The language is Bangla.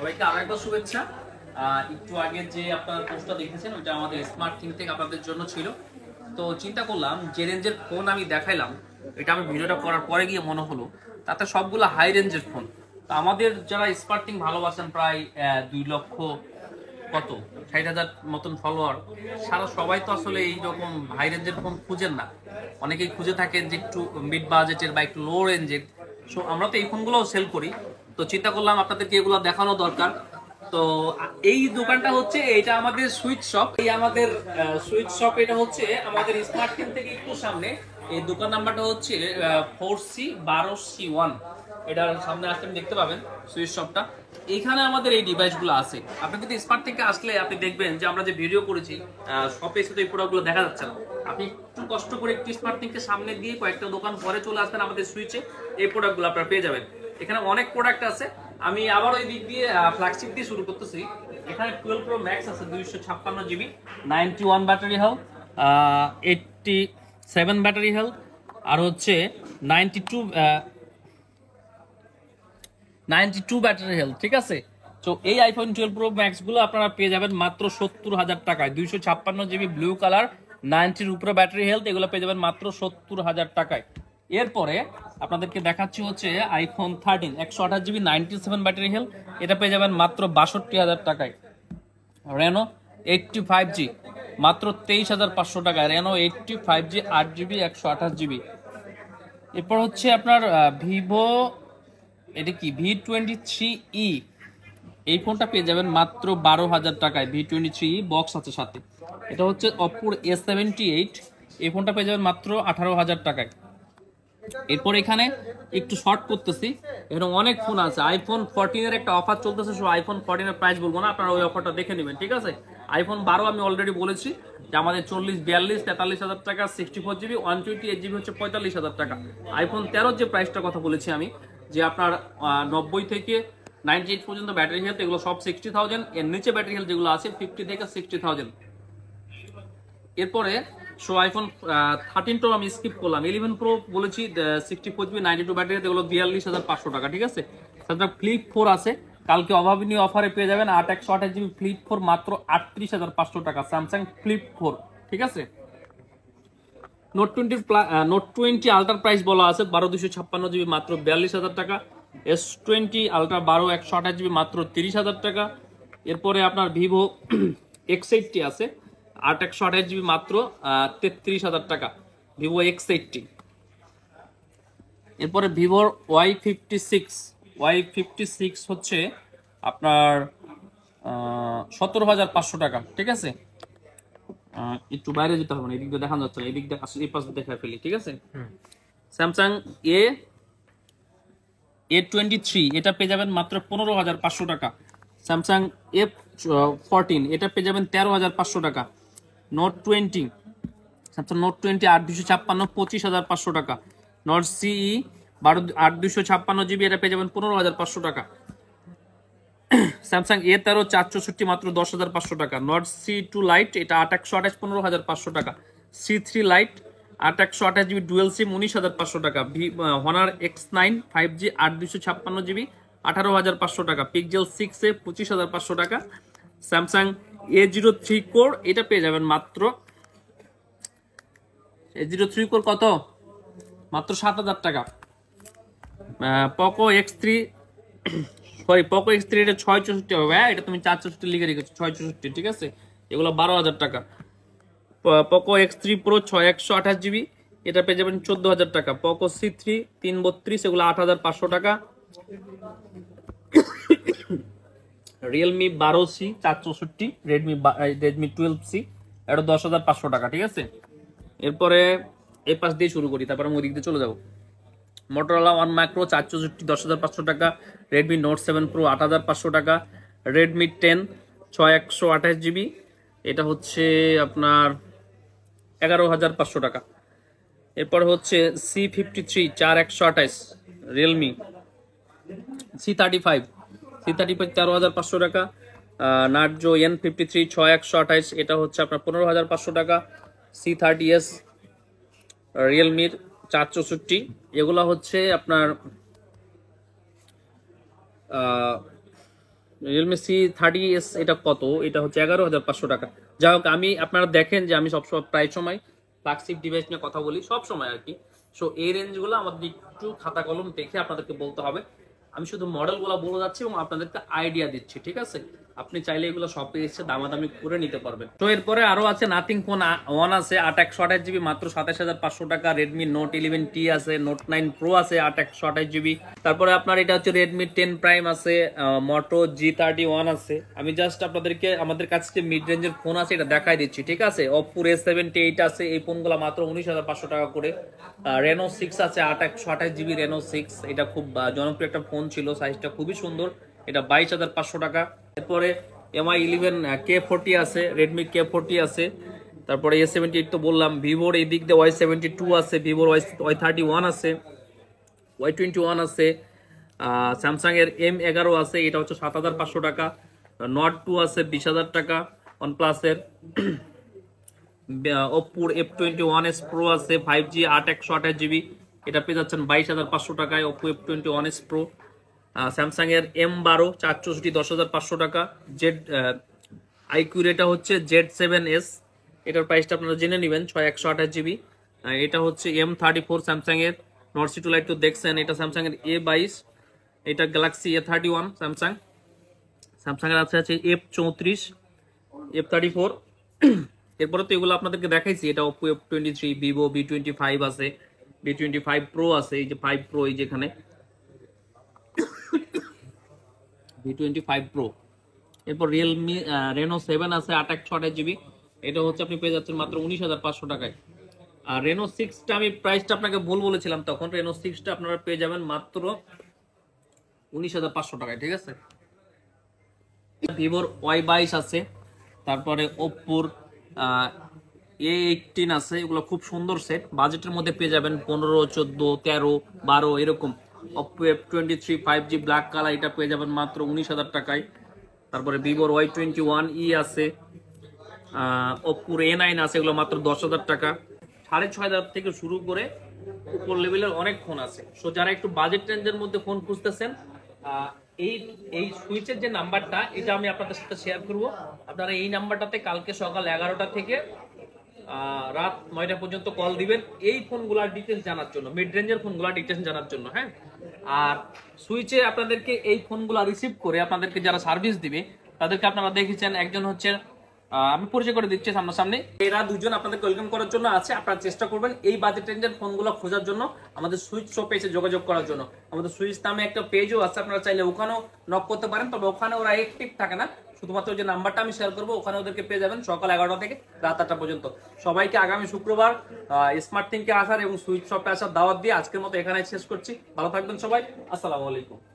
সবাইকে আরো একবার শুভেচ্ছা একটু আগে যে আপনার পোস্টটা দেখেছেন ওইটা আমাদের স্মার্ট থিং থেকে আপনাদের জন্য ছিল তো চিন্তা করলাম যে রেঞ্জের ফোন আমি দেখাইলাম এটা আমি ভিডিওটা করার পরে গিয়ে মনে হলো তাতে সবগুলো হাই রেঞ্জের ফোন তো আমাদের যারা স্মার্ট থিং ভালোবাসেন প্রায় দুই লক্ষ কত ষাট হাজার মতন ফলোয়ার সারা সবাই তো আসলে এই রকম হাই রেঞ্জের ফোন খুঁজেন না অনেকেই খুঁজে থাকেন যে একটু মিড বাজেটের বা একটু লো রেঞ্জের সো আমরা তো এই ফোনগুলোও সেল করি তো চিন্তা করলাম আপনাদেরকে এগুলো দেখানো দরকার তো এই দোকানটা হচ্ছে এটা আমাদের সুইচ শপ এই আমাদের সুইচ শপ এটা হচ্ছে আমাদের স্মার্ট থেকে একটু সামনে এই দোকান নাম্বারটা হচ্ছে ফোর সি বারো সি ওয়ান এটা সামনে আসলে দেখতে পাবেন সুইচ শপটা এখানে আমাদের এই ডিভাইসগুলো আছে আপনি যদি স্মার্ট থেকে আসলে আপনি দেখবেন যে আমরা যে ভিডিও করেছি শপে এসে তো এই প্রোডাক্টগুলো দেখা যাচ্ছে না আপনি একটু কষ্ট করে একটু স্মার্ট থেকে সামনে দিয়ে কয়েকটা দোকান পরে চলে আসবেন আমাদের সুইচে এই প্রোডাক্টগুলো আপনারা পেয়ে যাবেন এখানে অনেক প্রোডাক্ট আছে আমি আবার ওই দিক দিয়ে ফ্ল্যাগশিপ দিয়ে শুরু করতেছি এখানে টুয়েলভ প্রো ম্যাক্স আছে দুইশো ছাপ্পান্ন GB ninety one battery health eighty seven battery health আর হচ্ছে ninety two ninety two battery health ঠিক আছে তো এই আইফোন টুয়েলভ প্রো ম্যাক্সগুলো আপনারা পেয়ে যাবেন মাত্র সত্তর হাজার টাকায় দুইশো ছাপ্পান্ন জিবি ব্লু কালার নাইনটির উপরে ব্যাটারি হেলথ এগুলো পেয়ে যাবেন মাত্র সত্তর হাজার টাকায় এরপরে আপনাদেরকে দেখাচ্ছি হচ্ছে আইফোন থার্টিন একশো আঠাশ GB ninety seven battery health এটা পেয়ে যাবেন মাত্র বাষট্টি হাজার টাকায় রেনো এইটটি ফাইভ জি মাত্র তেইশ হাজার পাঁচশো টাকায় রেনো এইটটি ফাইভ জি আট জিবি একশো আঠাশ জিবি এরপর হচ্ছে আপনার ভিভো এটা কি ভি টোয়েন্টি থ্রি ই এই ফোনটা পেয়ে যাবেন মাত্র বারো হাজার টাকায় V twenty three E box আছে সাথে এটা হচ্ছে অপোর এ সেভেন্টি এইট এই ফোনটা পেয়ে যাবেন মাত্র আঠারো হাজার টাকায় এরপর এখানে একটু শর্ট করতেছি এখানে অনেক ফোন আছে আইফোন এর একটা অফার চলতেছে শুধু আইফোন ফোরটিনের প্রাইস বলবো না আপনারা ওই অফারটা দেখে নেবেন ঠিক আছে আইফোন বারো আমি অলরেডি বলেছি যে আমাদের চল্লিশ বিয়াল্লিশ তেতাল্লিশ হাজার টাকা sixty four GB one twenty eight GB হচ্ছে পঁয়তাল্লিশ হাজার টাকা আইফোন তেরোর যে প্রাইসটার কথা বলেছি আমি যে আপনার নব্বই থেকে নাইনটি এইট পর্যন্ত ব্যাটারি হেলথ এগুলো সব সিক্সটি থাউজেন্ড এর নিচে ব্যাটারি হেলথ যেগুলো আছে ফিফটি থেকে সিক্সটি থাউজেন্ড এরপরে সো আইফোন থার্টিন প্রো আমি স্কিপ করলাম ইলেভেন প্রো বলেছি sixty four GB ninety two battery এগুলো বিয়াল্লিশ হাজার পাঁচশো টাকা ঠিক আছে তাছাড়া ফ্লিপ ফোর আছে কালকে অভাবনীয় অফারে পেয়ে যাবেন আট একশো আঠাশ জিবি ফ্লিপ ফোর মাত্র আটত্রিশ হাজার পাঁচশো টাকা স্যামসাং ফ্লিপ ফোর ঠিক আছে note twenty note twenty ultra price বলা আছে বারো দুশো ছাপ্পান্ন জিবি মাত্র বিয়াল্লিশ হাজার টাকা এস টোয়েন্টি আলট্রা বারো একশো আঠাশ জিবি মাত্র তিরিশ হাজার টাকা এরপরে আপনার ভিভো এক্স এইটটি আছে আট একশো আঠাশ জিবি মাত্র তেত্রিশ হাজার টাকা ভিভো এক্স এইটটি এরপরে ভিভোর Y fifty six Y fifty six হচ্ছে আপনার সতেরো হাজার পাঁচশো টাকা ঠিক আছে একটু বাইরে যেতে হবে না এদিক দিয়ে দেখানো যাচ্ছে না এদিক দিয়ে এই পাশে দেখা ফেলি ঠিক আছে Samsung A A twenty three এটা পেয়ে যাবেন মাত্র পনেরো হাজার পাঁচশো টাকা স্যামসাং এ ফোরটিন এটা পেয়ে যাবেন তেরো হাজার পাঁচশো টাকা note twenty Samsung note twenty আট দুশো ছাপ্পান্ন পঁচিশ হাজার পাঁচশো টাকা নট সিই e বারো আট দুশো ছাপ্পান্ন জিবি এটা পেয়ে যাবেন পনেরো হাজার পাঁচশো টাকা স্যামসাং এ তেরো চার চৌষট্টি মাত্র দশ হাজার পাঁচশো টাকা নট সি টু লাইট এটা আট একশো আঠাশ পনেরো হাজার পাঁচশো টাকা সি থ্রি লাইট আট একশো আঠাশ জিবি ডুয়েল সিম উনিশ হাজার পাঁচশো টাকা V Honor X nine five G আট দুশো ছাপ্পান্ন জিবি আঠারো হাজার পাঁচশো টাকা পিকজেল সিক্সে পঁচিশ হাজার পাঁচশো টাকা Samsung A zero three core এটা পেয়ে যাবেন মাত্র এ জিরো থ্রি কোর কত মাত্র সাত হাজার টাকা Poco X three sorry Poco X three এটা ছয় চৌষট্টি হবে হ্যাঁ এটা তুমি চার চৌষট্টি লিখে রেখেছো ছয় চৌষট্টি ঠিক আছে এগুলো বারো হাজার টাকা পকো এক্স থ্রি প্রো ছয় একশো আঠাশ জিবি এটা পেয়ে যাবেন চোদ্দ হাজার টাকা পকো সি থ্রি তিন বত্রিশ এগুলো আট হাজার পাঁচশো টাকা রিয়েলমি বারো সি চার চৌষট্টি রেডমি রেডমি টুয়েলভ সি এটা দশ হাজার পাঁচশো টাকা ঠিক আছে এরপরে এ পাশ দিয়ে শুরু করি তারপরে আমি ওই দিক দিয়ে চলে যাবো মোটরলা ওয়ান মাইক্রো চার চৌষট্টি দশ হাজার পাঁচশো টাকা রেডমি নোট সেভেন প্রো আট হাজার পাঁচশো টাকা রেডমি টেন ছয় একশো আঠাশ জিবি এটা হচ্ছে আপনার এগারো হাজার পাঁচশো টাকা এরপর হচ্ছে সি ফিফটি থ্রি চার একশো আঠাশ রিয়েলমি সি থার্টি ফাইভ সিনথাটি প্যাক তেরো হাজার পাঁচশো টাকা নাটজো এন ফিফটি থ্রি ছয় একশো আঠাইশ এটা হচ্ছে আপনার পনেরো হাজার পাঁচশো টাকা সি থার্টি এস রিয়েলমির চার চৌষট্টি এগুলো হচ্ছে আপনার রিয়েলমি সি থার্টি এস এটা কত এটা হচ্ছে এগারো হাজার পাঁচশো টাকা যাই হোক আমি আপনারা দেখেন যে আমি সবসময় প্রায় সময় ফ্ল্যাগশিপ ডিভাইস নিয়ে কথা বলি সব সময় আর কি সো এই রেঞ্জগুলো আমাদের একটু খাতা কলম দেখে আপনাদেরকে বলতে হবে আমি শুধু মডেলগুলো বলে যাচ্ছি এবং আপনাদেরকে আইডিয়া দিচ্ছি ঠিক আছে আপনি চাইলে এগুলো সব এসে দামাদামি করে নিতে পারবেন তো এরপরে আরো আছে নাথিং ফোন ওয়ান আছে আট একশো আঠাশ জিবি মাত্র সাতাশ হাজার পাঁচশো টাকা রেডমি নোট ইলেভেন টি আছে নোট নাইন প্রো আছে আট একশো আঠাশ জিবি তারপরে আপনার এটা হচ্ছে রেডমি টেন প্রাইম আছে মোটো জি থার্টি ওয়ান আছে আমি জাস্ট আপনাদেরকে আমাদের কাছে যে মিড রেঞ্জের ফোন আছে এটা দেখাই দিচ্ছি ঠিক আছে অপুর এ সেভেন্টি এইট আছে এই ফোনগুলো মাত্র উনিশ হাজার পাঁচশো টাকা করে রেনো সিক্স আছে আট একশো আঠাশ জিবি রেনো সিক্স এটা খুব জনপ্রিয় একটা ফোন ছিল সাইজটা খুবই সুন্দর এটা বাইশ হাজার পাঁচশো টাকা এরপরে এমআই ইলেভেন কে ফোরটি আছে রেডমি কে ফোরটি আছে তারপরে এ সেভেন্টি এইট তো বললাম ভিভোর এই দিক দিয়ে ওয়াই সেভেন্টি টু আছে ভিভোর ওয়াই ওয়াই থার্টি ওয়ান আছে ওয়াই টোয়েন্টি ওয়ান আছে স্যামসাংয়ের এম এগারো আছে এটা হচ্ছে সাত হাজার পাঁচশো টাকা নট টু আছে বিশ হাজার টাকা ওয়ান প্লাসের ওপ্পোর F twenty one S pro আছে ফাইভ জি আট একশো আঠাশ জিবি এটা পেয়ে যাচ্ছেন বাইশ হাজার পাঁচশো টাকায় Oppo F twenty one S pro স্যামসাংয়ের এম বারো চার চৌষট্টি দশ হাজার পাঁচশো টাকা জেড আইকিউর এটা হচ্ছে জেড সেভেন এস এটার প্রাইসটা আপনারা জেনে নেবেন ছয় একশো আঠাশ জিবি এটা হচ্ছে এম থার্টি ফোর স্যামসাংয়ের নর্সি টু লাইট তো দেখছেন এটা স্যামসাংয়ের এ বাইশ এটা Galaxy A thirty one Samsung স্যামসাংয়ের আছে আছে এফ চৌত্রিশ এফ থার্টি ফোর এরপরে তো এগুলো আপনাদেরকে দেখাইছি এটা Oppo F twenty three Vivo B twenty five আছে বি টোয়েন্টি ফাইভ প্রো আছে এই যে ফাইভ প্রো এই যেখানে ভি টোয়েন্টি ফাইভ প্রো এরপর রিয়েলমি রেনো সেভেন আছে আট এক ছটা জিবি এটা হচ্ছে আপনি পেয়ে যাচ্ছেন মাত্র উনিশ হাজার পাঁচশো টাকায় আর রেনো সিক্সটা আমি প্রাইসটা আপনাকে বলেছিলাম তখন রেনো সিক্সটা আপনারা পেয়ে যাবেন মাত্র উনিশ হাজার পাঁচশো টাকায় ঠিক আছে ভিভোর ওয়াই বাইশ আছে তারপরে ওপ্পোর এ এইটিন আছে এগুলো খুব সুন্দর সেট বাজেটের মধ্যে পেয়ে যাবেন পনেরো চোদ্দো তেরো বারো এরকম Oppo F twenty three five G black colour এটা পেয়ে যাবেন মাত্র উনিশ হাজার টাকায় তারপরে ভিভোর ওয়াই টোয়েন্টি ওয়ান ই আছে অপোর এ নাইন আছে এগুলো মাত্র দশ হাজার টাকা সাড়ে ছয় হাজার থেকে শুরু করে উপর লেভেলের অনেক ফোন আছে সো যারা একটু বাজেট রেঞ্জের মধ্যে ফোন খুঁজতেছেন এই এই সুইচের যে নাম্বারটা এটা আমি আপনাদের সাথে শেয়ার করব আপনারা এই নাম্বারটাতে কালকে সকাল এগারোটা থেকে রাত নয়টা পর্যন্ত কল দিবেন এই ফোনগুলার ডিটেলস জানার জন্য মিড রেঞ্জের ফোনগুলার ডিটেলস জানার জন্য হ্যাঁ আর সুইচে আপনাদেরকে এই ফোনগুলো রিসিভ করে আপনাদেরকে যারা সার্ভিস দিবে তাদেরকে আপনারা দেখেছেন একজন হচ্ছে আমি পরিচয় করে দিচ্ছি সামনাসামনি এরা দুজন আপনাদের ওয়েলকাম করার জন্য আছে আপনারা চেষ্টা করবেন এই বাজেট রেঞ্জের ফোনগুলো খোঁজার জন্য আমাদের সুইচ শপে এসে যোগাযোগ করার জন্য আমাদের সুইচ নামে একটা পেজও আছে আপনারা চাইলে ওখানেও নক করতে পারেন তবে ওখানে ওরা একটিভ থাকে না শুধুমাত্র যে নাম্বারটা আমি শেয়ার করবো ওখানে ওদেরকে পেয়ে যাবেন সকাল এগারোটা থেকে রাত আটটা পর্যন্ত সবাইকে আগামী শুক্রবার স্মার্ট থিংকে আসার এবং সুইচ শপে আসার দাওয়াত দিয়ে আজকের মতো এখানে শেষ করছি ভালো থাকবেন সবাই আসসালামু আলাইকুম